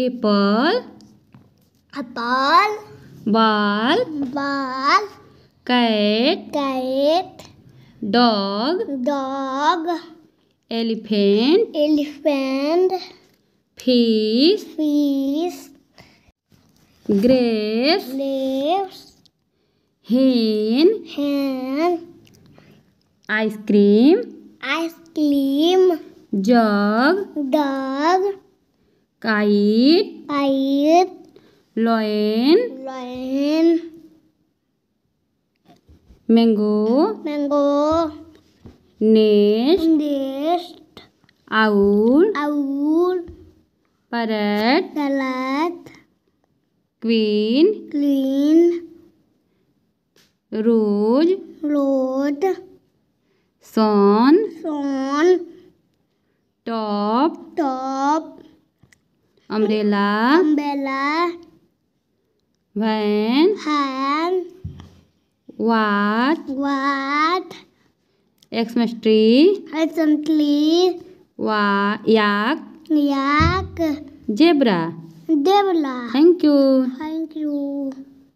Apple apple ball ball cat cat dog dog elephant elephant fish fish grapes grapes hen hen ice cream ice cream jug jug kait kait loin loin mango mango nest nest owl owl parrot parrot queen queen rose rose sun sun top top umbrella umbrella when when what what extremely extremely what yak yak zebra zebra thank you thank you